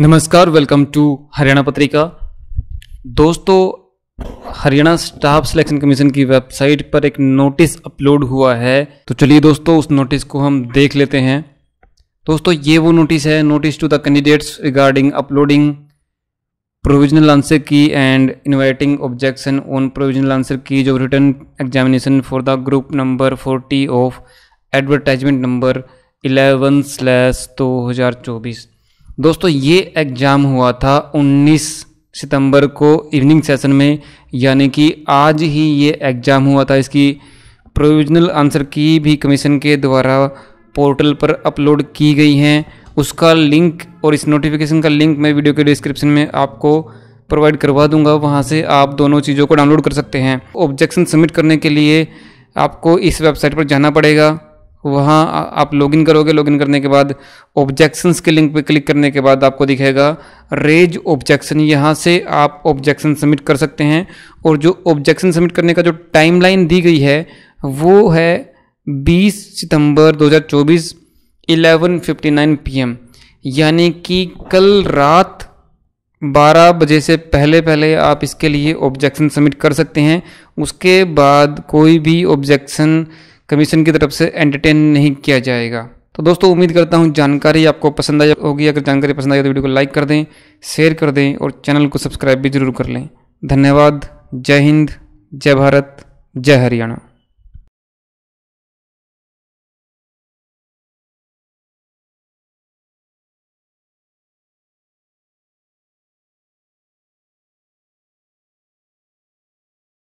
नमस्कार welcome to Haryana Patrika दोस्तों Haryana staff selection commission की वेबसाइट पर एक नोटिस अपलोड हुआ है तो चलिए दोस्तों उस नोटिस को हम देख लेते हैं दोस्तों ये वो नोटिस है notice to the candidates regarding uploading provisional answer key and inviting objection on provisional answer key जो written examination for the group number forty of advertisement number eleven slash दो हज़ार चौबीस दोस्तों ये एग्ज़ाम हुआ था 19 सितंबर को इवनिंग सेशन में यानी कि आज ही ये एग्ज़ाम हुआ था इसकी प्रोविजनल आंसर की भी कमीशन के द्वारा पोर्टल पर अपलोड की गई हैं उसका लिंक और इस नोटिफिकेशन का लिंक मैं वीडियो के डिस्क्रिप्शन में आपको प्रोवाइड करवा दूंगा वहाँ से आप दोनों चीज़ों को डाउनलोड कर सकते हैं ऑब्जेक्शन सबमिट करने के लिए आपको इस वेबसाइट पर जाना पड़ेगा वहाँ आप लॉगिन करोगे लॉगिन करने के बाद ऑब्जेक्शंस के लिंक पे क्लिक करने के बाद आपको दिखेगा रेज ऑब्जेक्शन यहाँ से आप ऑब्जेक्शन सबमिट कर सकते हैं और जो ऑब्जेक्शन सबमिट करने का जो टाइमलाइन दी गई है वो है 20 सितंबर 2024 11:59 पीएम यानी कि कल रात 12 बजे से पहले पहले आप इसके लिए ऑब्जेक्शन सबमिट कर सकते हैं उसके बाद कोई भी ऑब्जेक्शन कमीशन की तरफ से एंटरटेन नहीं किया जाएगा तो दोस्तों उम्मीद करता हूँ जानकारी आपको पसंद आई होगी अगर जानकारी पसंद आई तो वीडियो को लाइक कर दें शेयर कर दें और चैनल को सब्सक्राइब भी जरूर कर लें धन्यवाद जय हिंद जय भारत जय हरियाणा